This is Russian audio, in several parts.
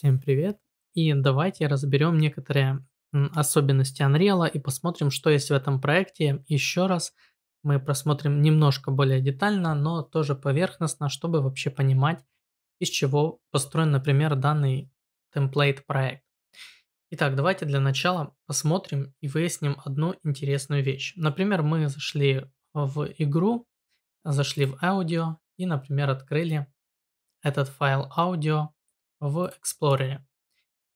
Всем привет! И давайте разберем некоторые особенности Unreal и посмотрим, что есть в этом проекте. Еще раз мы просмотрим немножко более детально, но тоже поверхностно, чтобы вообще понимать, из чего построен, например, данный темплейт проект. Итак, давайте для начала посмотрим и выясним одну интересную вещь. Например, мы зашли в игру, зашли в аудио и, например, открыли этот файл аудио в Explorer.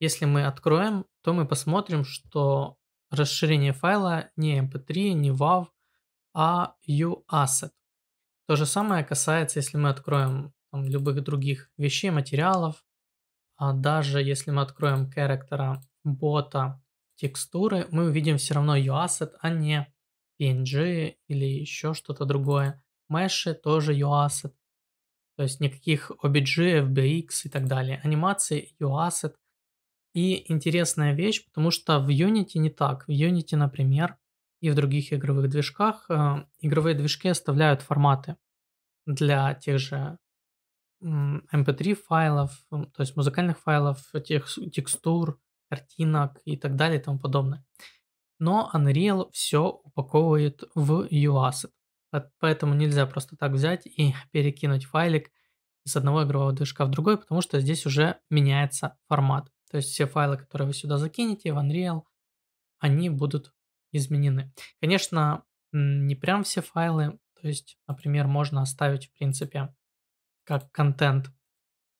Если мы откроем, то мы посмотрим, что расширение файла не mp3, не WAV, а uAsset. То же самое касается, если мы откроем там, любых других вещей, материалов, а даже если мы откроем характера бота текстуры, мы увидим все равно uAsset, а не PNG или еще что-то другое. Mesh тоже uAsset то есть никаких OBG, FBX и так далее, анимации, UASset. И интересная вещь, потому что в Unity не так. В Unity, например, и в других игровых движках э, игровые движки оставляют форматы для тех же mp3 файлов, то есть музыкальных файлов, тех, текстур, картинок и так далее и тому подобное. Но Unreal все упаковывает в UASset. Поэтому нельзя просто так взять и перекинуть файлик с одного игрового движка в другой, потому что здесь уже меняется формат. То есть все файлы, которые вы сюда закинете в Unreal, они будут изменены. Конечно, не прям все файлы, то есть, например, можно оставить, в принципе, как контент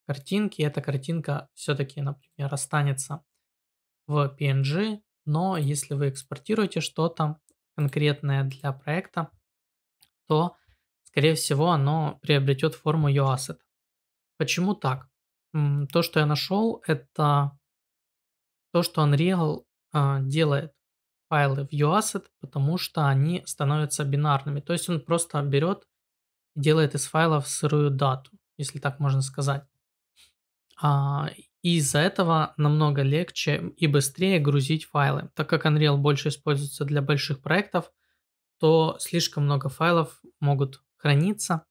картинки. Эта картинка все-таки, например, останется в PNG, но если вы экспортируете что-то конкретное для проекта, то, скорее всего, оно приобретет форму UASSET. Почему так? То, что я нашел, это то, что Unreal а, делает файлы в UASSET, потому что они становятся бинарными. То есть он просто берет и делает из файлов сырую дату, если так можно сказать. А, и из-за этого намного легче и быстрее грузить файлы. Так как Unreal больше используется для больших проектов – что слишком много файлов могут храниться,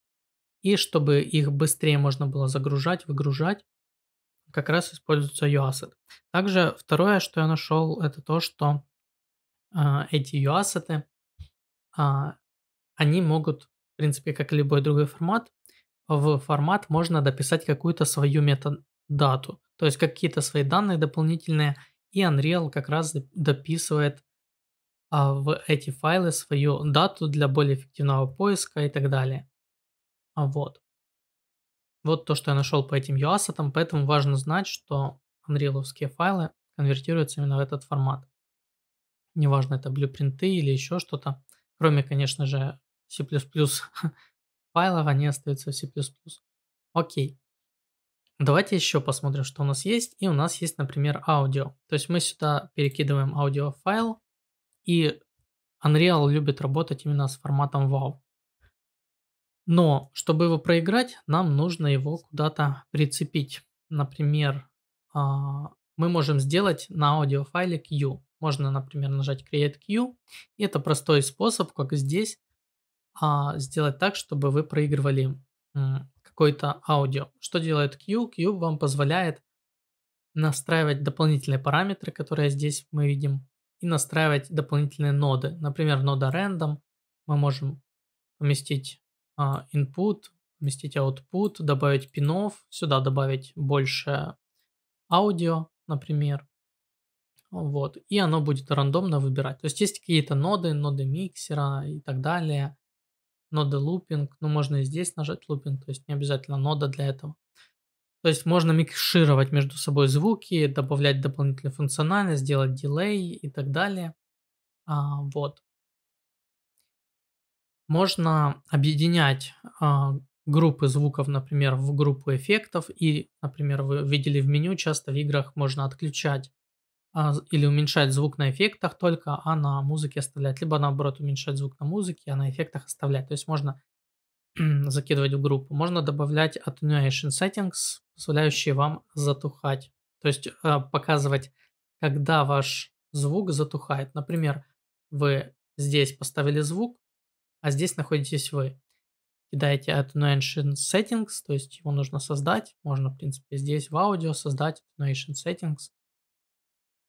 и чтобы их быстрее можно было загружать, выгружать, как раз используется UASET. Также второе, что я нашел, это то, что э, эти UASET, э, а, они могут, в принципе, как и любой другой формат, в формат можно дописать какую-то свою метадату, то есть какие-то свои данные дополнительные, и Unreal как раз дописывает а, в эти файлы свою дату для более эффективного поиска и так далее. А вот. Вот то, что я нашел по этим UAS, поэтому важно знать, что unreal файлы конвертируются именно в этот формат. Неважно, это блюпринты или еще что-то. Кроме, конечно же, C++ файлов, они остаются в C++. Окей. Давайте еще посмотрим, что у нас есть. И у нас есть, например, аудио. То есть мы сюда перекидываем аудиофайл, и Unreal любит работать именно с форматом WAV. Но, чтобы его проиграть, нам нужно его куда-то прицепить. Например, а, мы можем сделать на аудиофайле Q. Можно, например, нажать Create Q. И это простой способ, как здесь, а, сделать так, чтобы вы проигрывали какое-то аудио. Что делает Q? Q вам позволяет настраивать дополнительные параметры, которые здесь мы видим и настраивать дополнительные ноды. Например, нода random мы можем поместить а, input, поместить output, добавить пинов, сюда добавить больше аудио, например. Вот. И оно будет рандомно выбирать. То есть есть какие-то ноды, ноды миксера и так далее, ноды лупинг. Ну, можно и здесь нажать looping, то есть не обязательно нода для этого. То есть можно микшировать между собой звуки, добавлять дополнительную функциональность, делать дилей и так далее. А, вот. Можно объединять а, группы звуков, например, в группу эффектов. И, например, вы видели в меню, часто в играх можно отключать а, или уменьшать звук на эффектах только, а на музыке оставлять. Либо наоборот уменьшать звук на музыке, а на эффектах оставлять. То есть можно закидывать в группу. Можно добавлять attenuation settings, позволяющие вам затухать. То есть а, показывать, когда ваш звук затухает. Например, вы здесь поставили звук, а здесь находитесь вы. Кидаете Attenuation Settings, то есть его нужно создать. Можно, в принципе, здесь в аудио создать Attenuation Settings.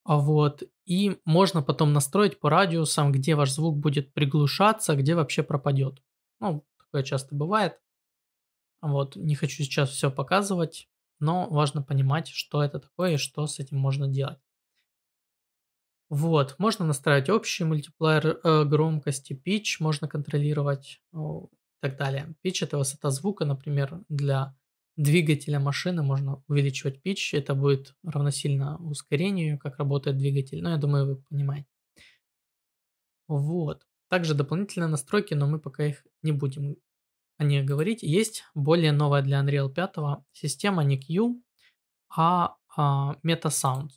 А вот. И можно потом настроить по радиусам, где ваш звук будет приглушаться, где вообще пропадет. Ну, такое часто бывает. Вот. Не хочу сейчас все показывать но важно понимать, что это такое и что с этим можно делать. Вот, можно настраивать общий мультиплеер э, громкости, pitch можно контролировать э, и так далее. Pitch это высота звука, например, для двигателя машины можно увеличивать pitch, это будет равносильно ускорению, как работает двигатель, но ну, я думаю, вы понимаете. Вот. Также дополнительные настройки, но мы пока их не будем о них говорить, есть более новая для Unreal 5 система не Q, а, а MetaSounds.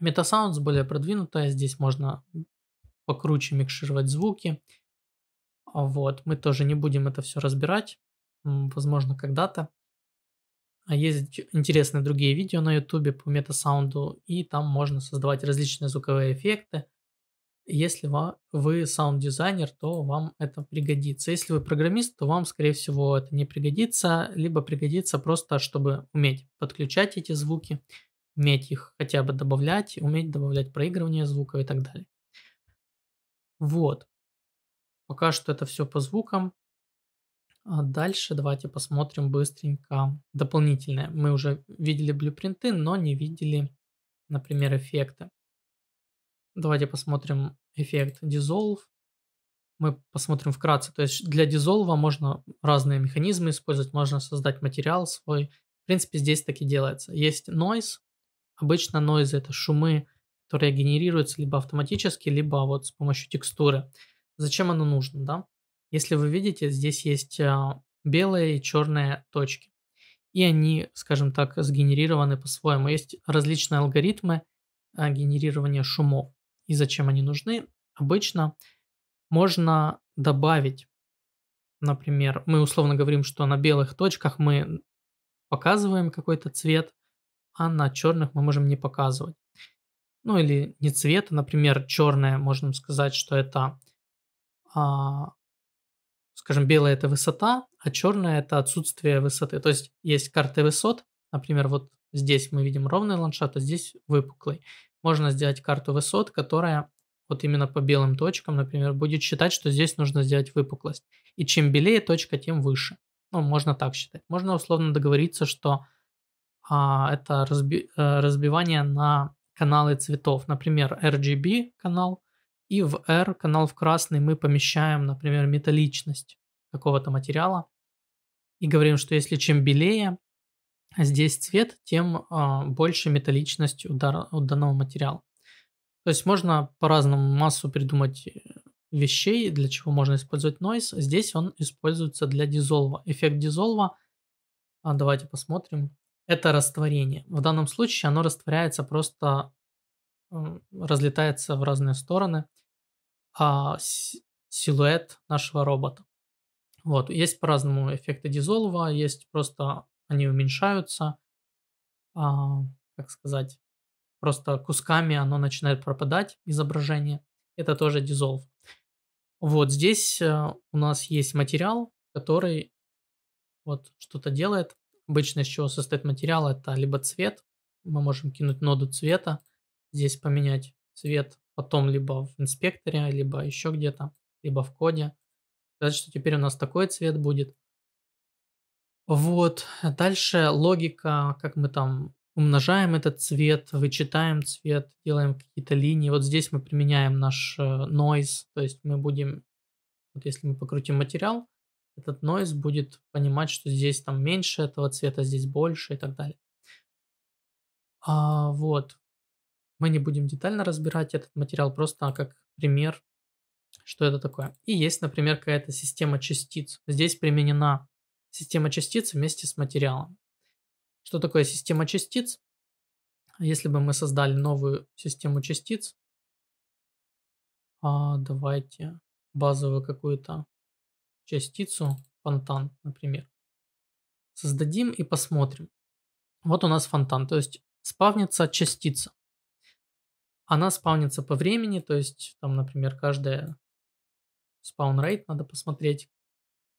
MetaSounds более продвинутая, здесь можно покруче микшировать звуки. Вот, мы тоже не будем это все разбирать, возможно, когда-то. А есть интересные другие видео на YouTube по метасаунду, и там можно создавать различные звуковые эффекты, если вы саунд-дизайнер, то вам это пригодится. Если вы программист, то вам, скорее всего, это не пригодится, либо пригодится просто, чтобы уметь подключать эти звуки, уметь их хотя бы добавлять, уметь добавлять проигрывание звуков и так далее. Вот. Пока что это все по звукам. А дальше давайте посмотрим быстренько дополнительное. Мы уже видели блюпринты, но не видели, например, эффекты. Давайте посмотрим эффект Dissolve. Мы посмотрим вкратце. То есть для Dissolve можно разные механизмы использовать, можно создать материал свой. В принципе, здесь так и делается. Есть noise. Обычно noise это шумы, которые генерируются либо автоматически, либо вот с помощью текстуры. Зачем оно нужно, да? Если вы видите, здесь есть а, белые и черные точки. И они, скажем так, сгенерированы по-своему. Есть различные алгоритмы а, генерирования шумов и зачем они нужны, обычно можно добавить, например, мы условно говорим, что на белых точках мы показываем какой-то цвет, а на черных мы можем не показывать. Ну или не цвет, а, например, черное, можно сказать, что это, а, скажем, белое это высота, а черное это отсутствие высоты. То есть есть карты высот, например, вот здесь мы видим ровный ландшафт, а здесь выпуклый можно сделать карту высот, которая вот именно по белым точкам, например, будет считать, что здесь нужно сделать выпуклость. И чем белее точка, тем выше. Ну, можно так считать. Можно условно договориться, что а, это разби, а, разбивание на каналы цветов. Например, RGB канал и в R канал в красный мы помещаем, например, металличность какого-то материала. И говорим, что если чем белее, а здесь цвет, тем а, больше металличность удара от данного материала. То есть можно по-разному массу придумать э, вещей, для чего можно использовать noise. Здесь он используется для дизолва. Эффект дизолва, а, давайте посмотрим, это растворение. В данном случае оно растворяется просто, э, разлетается в разные стороны а, силуэт нашего робота. Вот, есть по-разному эффекты дизолва, есть просто они уменьшаются, а, как сказать, просто кусками оно начинает пропадать, изображение. Это тоже дизолв. Вот здесь э, у нас есть материал, который вот что-то делает. Обычно из чего состоит материал, это либо цвет, мы можем кинуть ноду цвета, здесь поменять цвет потом либо в инспекторе, либо еще где-то, либо в коде. Сказать, что теперь у нас такой цвет будет. Вот, а дальше логика, как мы там умножаем этот цвет, вычитаем цвет, делаем какие-то линии. Вот здесь мы применяем наш э, noise, то есть мы будем, вот если мы покрутим материал, этот noise будет понимать, что здесь там меньше этого цвета, здесь больше и так далее. А, вот. Мы не будем детально разбирать этот материал, просто как пример, что это такое. И есть, например, какая-то система частиц. Здесь применена система частиц вместе с материалом. Что такое система частиц? Если бы мы создали новую систему частиц, а, давайте базовую какую-то частицу, фонтан, например, создадим и посмотрим. Вот у нас фонтан, то есть спавнится частица. Она спавнится по времени, то есть там, например, каждая спаун рейт надо посмотреть,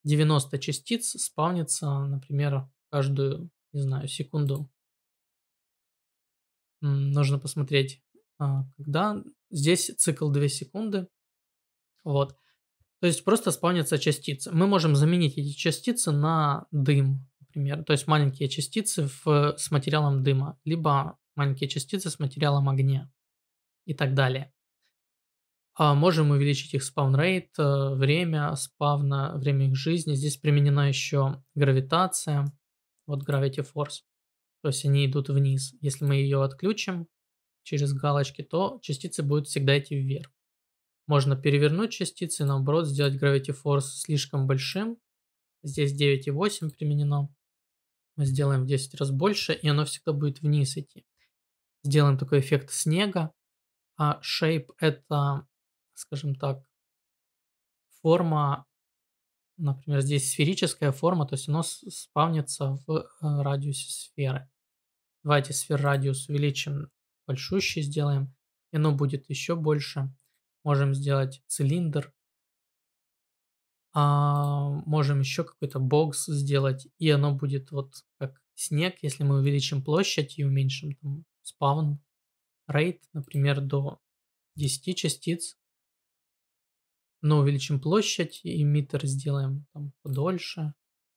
90 частиц спавнится, например, каждую, не знаю, секунду. Нужно посмотреть, а, когда. Здесь цикл 2 секунды. Вот. То есть просто спавнятся частицы. Мы можем заменить эти частицы на дым, например. То есть маленькие частицы в, с материалом дыма, либо маленькие частицы с материалом огня и так далее. А, можем увеличить их спаун-рейт, э, время спавна, время их жизни. Здесь применена еще гравитация, вот gravity force. То есть они идут вниз. Если мы ее отключим через галочки, то частицы будут всегда идти вверх. Можно перевернуть частицы, наоборот, сделать gravity force слишком большим. Здесь 9,8 применено. Мы сделаем в 10 раз больше, и оно всегда будет вниз идти. Сделаем такой эффект снега. А shape это скажем так, форма, например, здесь сферическая форма, то есть оно спавнится в э, радиусе сферы. Давайте сфер радиус увеличим большущий, сделаем, и оно будет еще больше. Можем сделать цилиндр, а, можем еще какой-то бокс сделать, и оно будет вот как снег, если мы увеличим площадь и уменьшим там, спавн, рейд, например, до 10 частиц, но увеличим площадь, и эмиттер сделаем там подольше.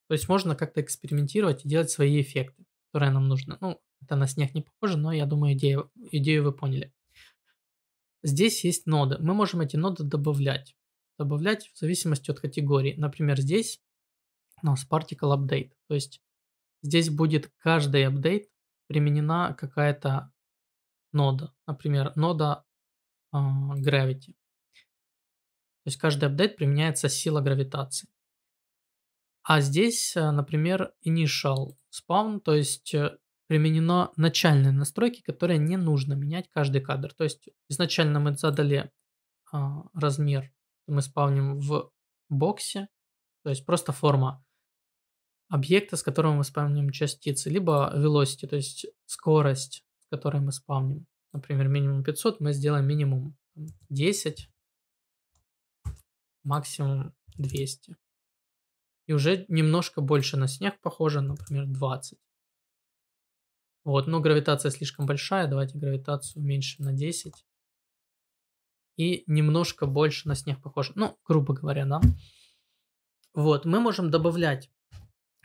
То есть можно как-то экспериментировать и делать свои эффекты, которые нам нужны. Ну, это на снег не похоже, но я думаю, идею, идею вы поняли. Здесь есть ноды. Мы можем эти ноды добавлять. Добавлять в зависимости от категории. Например, здесь у нас particle update. То есть здесь будет каждый апдейт применена какая-то нода. Например, нода э, gravity. То есть каждый апдейт применяется сила гравитации. А здесь, э, например, initial spawn, то есть э, применено начальные настройки, которые не нужно менять каждый кадр. То есть изначально мы задали а, размер, мы спавним в боксе, то есть просто форма объекта, с которым мы спавним частицы, либо velocity, то есть скорость, с которой мы спавним. Например, минимум 500 мы сделаем минимум 10, максимум 200. И уже немножко больше на снег похоже, например, 20. Вот, но гравитация слишком большая, давайте гравитацию уменьшим на 10. И немножко больше на снег похоже. Ну, грубо говоря, да. Вот, мы можем добавлять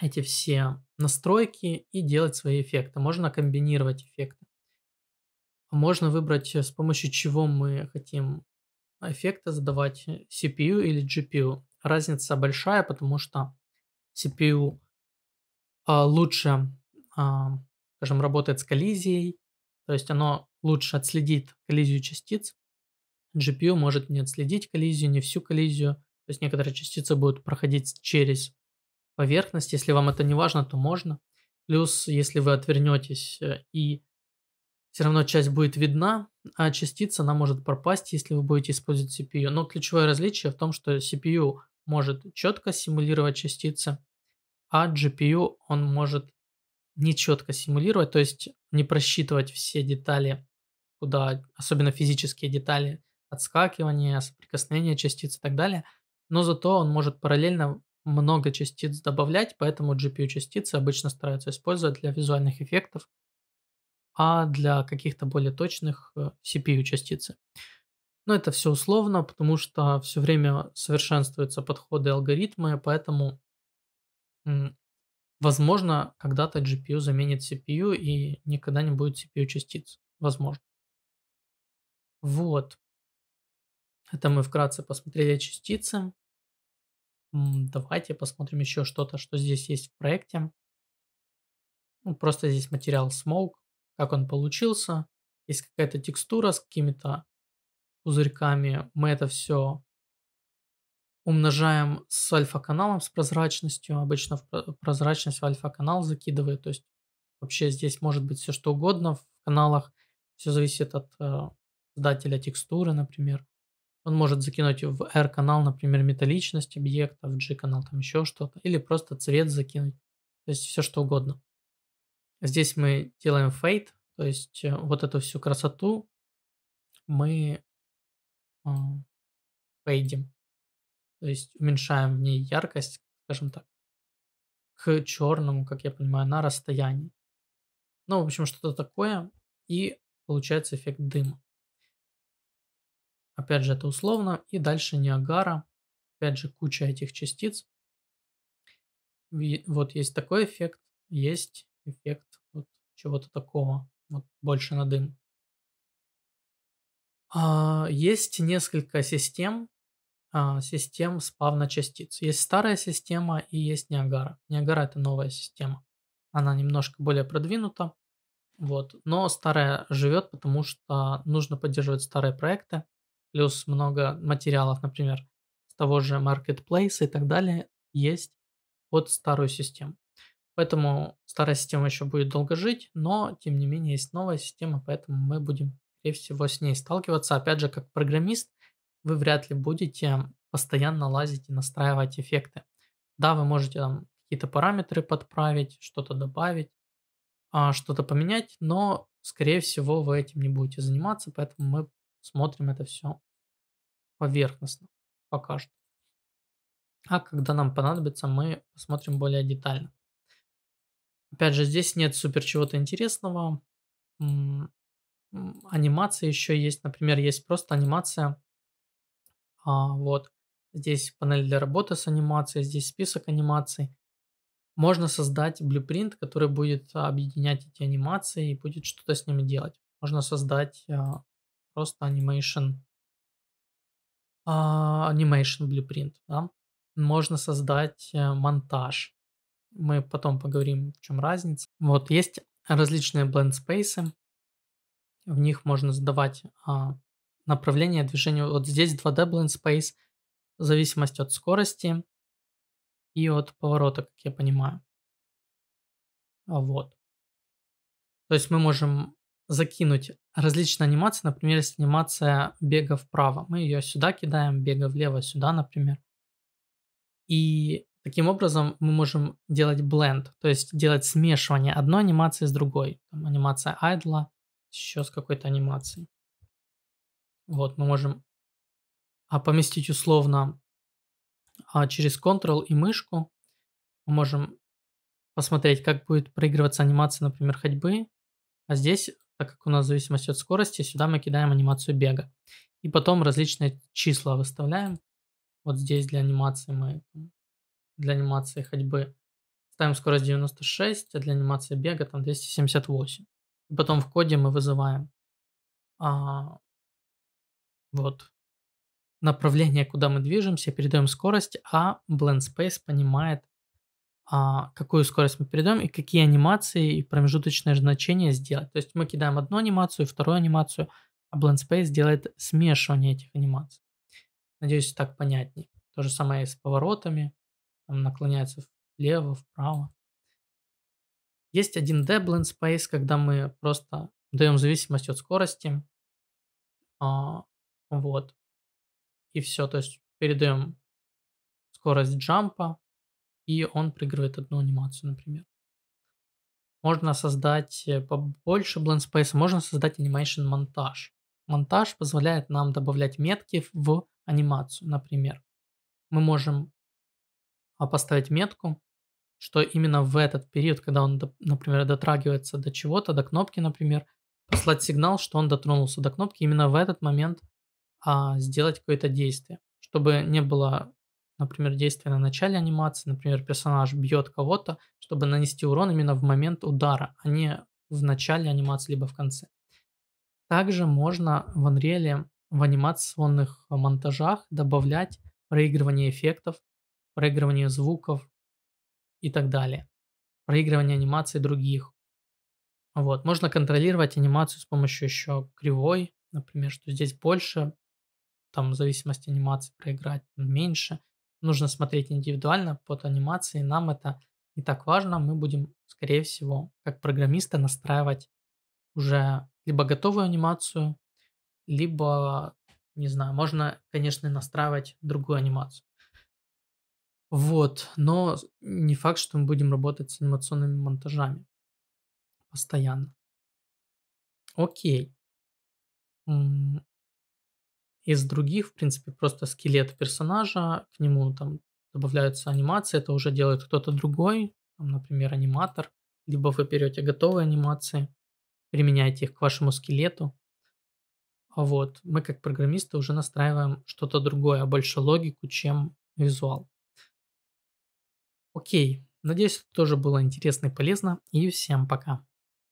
эти все настройки и делать свои эффекты. Можно комбинировать эффекты. Можно выбрать, э, с помощью чего мы хотим эффекты задавать э, CPU или GPU. Разница большая, потому что CPU э, а, лучше, э, скажем, работает с коллизией, то есть оно лучше отследит коллизию частиц. GPU может не отследить коллизию, не всю коллизию. То есть некоторые частицы будут проходить через поверхность. Если вам это не важно, то можно. Плюс, если вы отвернетесь э, и все равно часть будет видна, а частица она может пропасть, если вы будете использовать CPU. Но ключевое различие в том, что CPU может четко симулировать частицы, а GPU он может нечетко симулировать, то есть не просчитывать все детали, куда, особенно физические детали, отскакивания, соприкосновения частиц и так далее. Но зато он может параллельно много частиц добавлять, поэтому GPU-частицы обычно стараются использовать для визуальных эффектов, а для каких-то более точных э, CPU-частицы. Но это все условно, потому что все время совершенствуются подходы и алгоритмы, поэтому, возможно, когда-то GPU заменит CPU и никогда не будет CPU-частиц. Возможно. Вот. Это мы вкратце посмотрели частицы. Давайте посмотрим еще что-то, что здесь есть в проекте. Ну, просто здесь материал Smoke как он получился. Есть какая-то текстура с какими-то пузырьками. Мы это все умножаем с альфа-каналом, с прозрачностью. Обычно в прозрачность в альфа-канал закидывает. То есть вообще здесь может быть все что угодно в каналах. Все зависит от э, создателя текстуры, например. Он может закинуть в R-канал, например, металличность объекта, в G-канал там еще что-то, или просто цвет закинуть. То есть все что угодно. Здесь мы делаем фейт, то есть э, вот эту всю красоту мы э, фейдим. То есть уменьшаем в ней яркость, скажем так, к черному, как я понимаю, на расстоянии. Ну, в общем, что-то такое. И получается эффект дыма. Опять же, это условно. И дальше Ниагара. Опять же, куча этих частиц. Вот есть такой эффект, есть эффект вот чего-то такого, вот больше на дым. А, есть несколько систем, а, систем спавна частиц. Есть старая система и есть Ниагара. Ниагара это новая система. Она немножко более продвинута, вот. Но старая живет, потому что нужно поддерживать старые проекты, плюс много материалов, например, с того же Marketplace и так далее, есть под старую систему. Поэтому старая система еще будет долго жить, но тем не менее есть новая система, поэтому мы будем, скорее всего, с ней сталкиваться. Опять же, как программист, вы вряд ли будете постоянно лазить и настраивать эффекты. Да, вы можете там какие-то параметры подправить, что-то добавить, а, что-то поменять, но, скорее всего, вы этим не будете заниматься, поэтому мы смотрим это все поверхностно пока что. А когда нам понадобится, мы посмотрим более детально. Опять же, здесь нет супер чего-то интересного. Анимация еще есть, например, есть просто анимация. А, вот. Здесь панель для работы с анимацией, здесь список анимаций. Можно создать блюпринт, который будет объединять эти анимации и будет что-то с ними делать. Можно создать а, просто animation, а, animation blueprint. Да? Можно создать э, монтаж мы потом поговорим, в чем разница. Вот есть различные blend space. В них можно задавать а, направление движения. Вот здесь 2D blend space в зависимости от скорости и от поворота, как я понимаю. А, вот. То есть мы можем закинуть различные анимации. Например, если анимация бега вправо, мы ее сюда кидаем, бега влево сюда, например. И Таким образом, мы можем делать blend, то есть делать смешивание одной анимации с другой. Там анимация айдла, еще с какой-то анимацией. Вот, мы можем а поместить условно а, через Ctrl и мышку. Мы можем посмотреть, как будет проигрываться анимация, например, ходьбы. А здесь, так как у нас зависимость от скорости, сюда мы кидаем анимацию бега. И потом различные числа выставляем. Вот здесь для анимации мы для анимации ходьбы. Ставим скорость 96, а для анимации бега там 278. И потом в коде мы вызываем а, вот направление, куда мы движемся, передаем скорость, а Blend Space понимает, а, какую скорость мы передаем и какие анимации и промежуточные значения сделать. То есть мы кидаем одну анимацию, вторую анимацию, а Blend Space делает смешивание этих анимаций. Надеюсь, так понятнее То же самое и с поворотами там наклоняется влево, вправо. Есть один deblend space, когда мы просто даем зависимость от скорости. А, вот. И все. То есть передаем скорость джампа, и он проигрывает одну анимацию, например. Можно создать э, побольше blend space, а можно создать animation монтаж. Монтаж позволяет нам добавлять метки в анимацию, например. Мы можем а поставить метку, что именно в этот период, когда он, например, дотрагивается до чего-то, до кнопки, например, послать сигнал, что он дотронулся до кнопки, именно в этот момент а, сделать какое-то действие, чтобы не было, например, действия на начале анимации, например, персонаж бьет кого-то, чтобы нанести урон именно в момент удара, а не в начале анимации, либо в конце. Также можно в Unreal в анимационных монтажах добавлять проигрывание эффектов, проигрывание звуков и так далее. Проигрывание анимации других. Вот. Можно контролировать анимацию с помощью еще кривой, например, что здесь больше, там в зависимости анимации проиграть меньше. Нужно смотреть индивидуально под анимации, нам это не так важно, мы будем, скорее всего, как программисты настраивать уже либо готовую анимацию, либо, не знаю, можно, конечно, настраивать другую анимацию. Вот, но не факт, что мы будем работать с анимационными монтажами постоянно. Окей. Из других, в принципе, просто скелет персонажа, к нему там добавляются анимации, это уже делает кто-то другой, например, аниматор, либо вы берете готовые анимации, применяете их к вашему скелету. А вот мы как программисты уже настраиваем что-то другое, больше логику, чем визуал. Окей, надеюсь, тоже было интересно и полезно, и всем пока.